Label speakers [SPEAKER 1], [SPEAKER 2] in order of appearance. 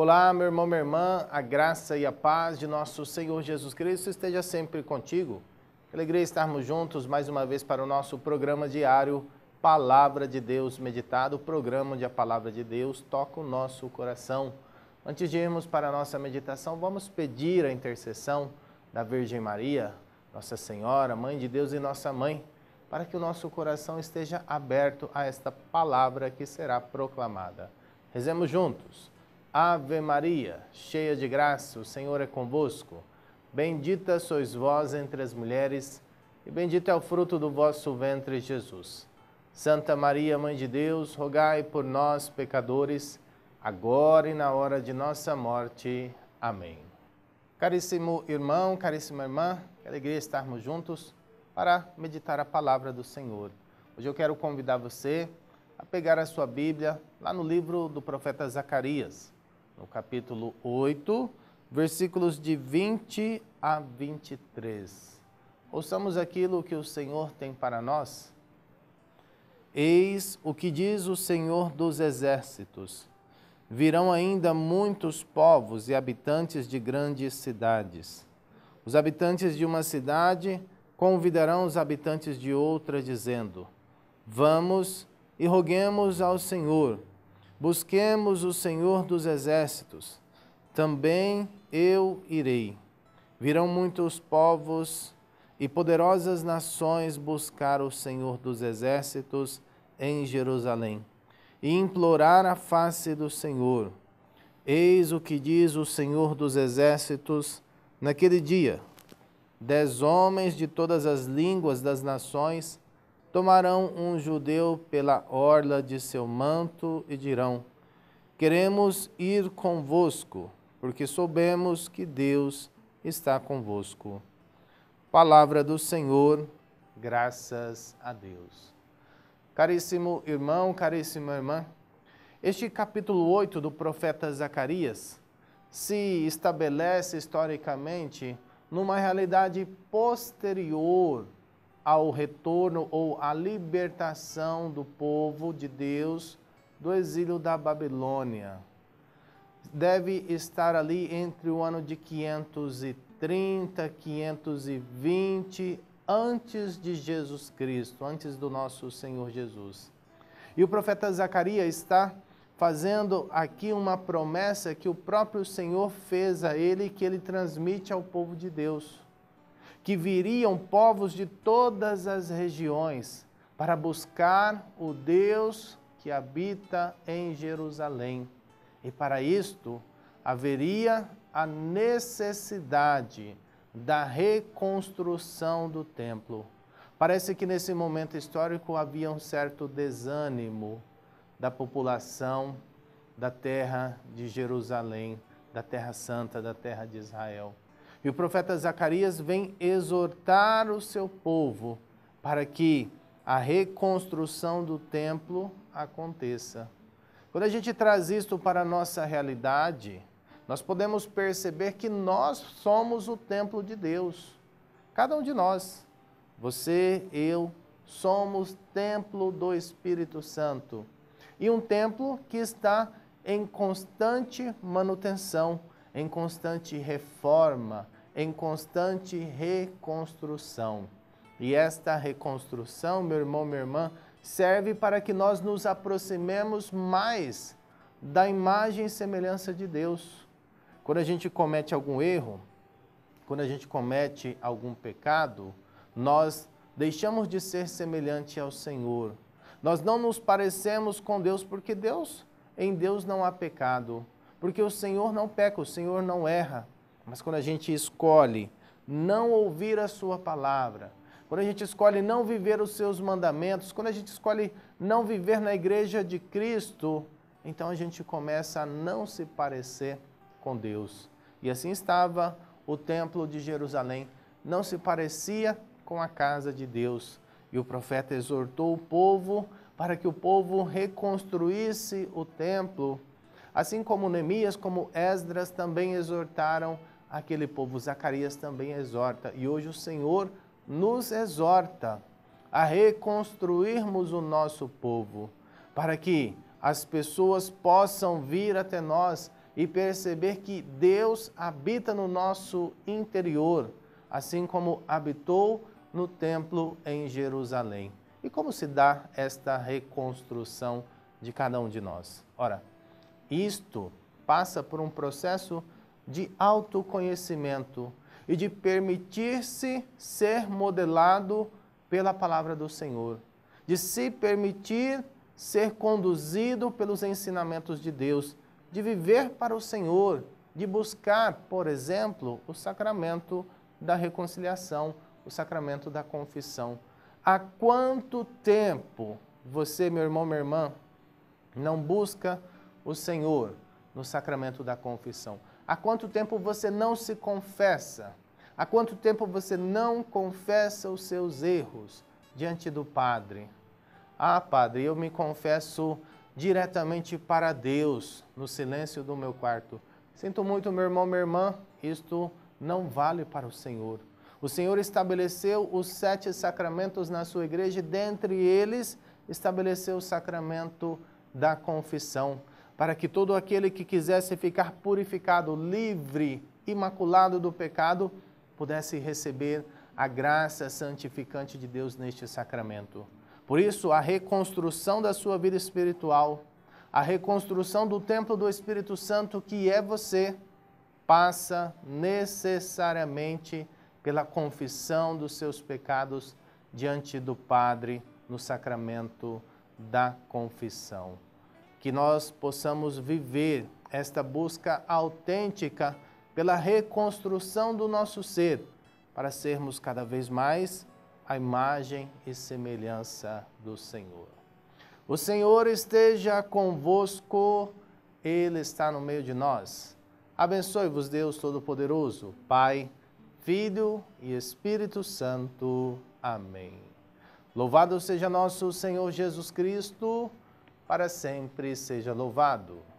[SPEAKER 1] Olá, meu irmão, minha irmã, a graça e a paz de nosso Senhor Jesus Cristo esteja sempre contigo. Que alegria estarmos juntos mais uma vez para o nosso programa diário Palavra de Deus Meditado, o programa onde a Palavra de Deus toca o nosso coração. Antes de irmos para a nossa meditação, vamos pedir a intercessão da Virgem Maria, Nossa Senhora, Mãe de Deus e Nossa Mãe, para que o nosso coração esteja aberto a esta palavra que será proclamada. Rezemos juntos. Ave Maria, cheia de graça, o Senhor é convosco. Bendita sois vós entre as mulheres, e bendito é o fruto do vosso ventre, Jesus. Santa Maria, Mãe de Deus, rogai por nós, pecadores, agora e na hora de nossa morte. Amém. Caríssimo irmão, caríssima irmã, que alegria estarmos juntos para meditar a palavra do Senhor. Hoje eu quero convidar você a pegar a sua Bíblia lá no livro do profeta Zacarias no capítulo 8, versículos de 20 a 23. Ouçamos aquilo que o Senhor tem para nós. Eis o que diz o Senhor dos Exércitos: Virão ainda muitos povos e habitantes de grandes cidades. Os habitantes de uma cidade convidarão os habitantes de outra, dizendo: Vamos e roguemos ao Senhor Busquemos o Senhor dos exércitos, também eu irei. Virão muitos povos e poderosas nações buscar o Senhor dos exércitos em Jerusalém e implorar a face do Senhor. Eis o que diz o Senhor dos exércitos naquele dia: dez homens de todas as línguas das nações Tomarão um judeu pela orla de seu manto e dirão: Queremos ir convosco, porque soubemos que Deus está convosco. Palavra do Senhor, graças a Deus. Caríssimo irmão, caríssima irmã, este capítulo 8 do profeta Zacarias se estabelece historicamente numa realidade posterior ao retorno ou à libertação do povo de Deus do exílio da Babilônia. Deve estar ali entre o ano de 530, 520 antes de Jesus Cristo, antes do nosso Senhor Jesus. E o profeta Zacarias está fazendo aqui uma promessa que o próprio Senhor fez a ele, que ele transmite ao povo de Deus que viriam povos de todas as regiões para buscar o Deus que habita em Jerusalém. E para isto haveria a necessidade da reconstrução do templo. Parece que nesse momento histórico havia um certo desânimo da população da terra de Jerusalém, da terra santa, da terra de Israel. E o profeta Zacarias vem exortar o seu povo para que a reconstrução do templo aconteça. Quando a gente traz isto para a nossa realidade, nós podemos perceber que nós somos o templo de Deus. Cada um de nós, você, eu, somos templo do Espírito Santo. E um templo que está em constante manutenção, em constante reforma, em constante reconstrução. E esta reconstrução, meu irmão, minha irmã, serve para que nós nos aproximemos mais da imagem e semelhança de Deus. Quando a gente comete algum erro, quando a gente comete algum pecado, nós deixamos de ser semelhante ao Senhor. Nós não nos parecemos com Deus porque Deus, em Deus não há pecado, porque o Senhor não peca, o Senhor não erra. Mas quando a gente escolhe não ouvir a sua palavra, quando a gente escolhe não viver os seus mandamentos, quando a gente escolhe não viver na igreja de Cristo, então a gente começa a não se parecer com Deus. E assim estava o templo de Jerusalém, não se parecia com a casa de Deus. E o profeta exortou o povo para que o povo reconstruísse o templo. Assim como Neemias, como Esdras também exortaram aquele povo. Zacarias também exorta. E hoje o Senhor nos exorta a reconstruirmos o nosso povo, para que as pessoas possam vir até nós e perceber que Deus habita no nosso interior, assim como habitou no templo em Jerusalém. E como se dá esta reconstrução de cada um de nós? Ora, isto passa por um processo de autoconhecimento e de permitir-se ser modelado pela palavra do Senhor, de se permitir ser conduzido pelos ensinamentos de Deus, de viver para o Senhor, de buscar, por exemplo, o sacramento da reconciliação, o sacramento da confissão. Há quanto tempo você, meu irmão, minha irmã, não busca o Senhor no sacramento da confissão? Há quanto tempo você não se confessa? Há quanto tempo você não confessa os seus erros diante do Padre? Ah, Padre, eu me confesso diretamente para Deus no silêncio do meu quarto. Sinto muito, meu irmão, minha irmã, isto não vale para o Senhor. O Senhor estabeleceu os sete sacramentos na sua igreja e dentre eles estabeleceu o sacramento da confissão para que todo aquele que quisesse ficar purificado, livre, imaculado do pecado, pudesse receber a graça santificante de Deus neste sacramento. Por isso, a reconstrução da sua vida espiritual, a reconstrução do templo do Espírito Santo, que é você, passa necessariamente pela confissão dos seus pecados diante do Padre no sacramento da confissão que nós possamos viver esta busca autêntica pela reconstrução do nosso ser, para sermos cada vez mais a imagem e semelhança do Senhor. O Senhor esteja convosco, Ele está no meio de nós. Abençoe-vos, Deus Todo-Poderoso, Pai, Filho e Espírito Santo. Amém. Louvado seja nosso Senhor Jesus Cristo para sempre seja louvado.